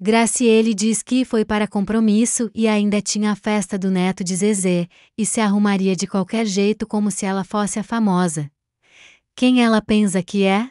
Graciele diz que foi para compromisso e ainda tinha a festa do neto de Zezé, e se arrumaria de qualquer jeito como se ela fosse a famosa. Quem ela pensa que é?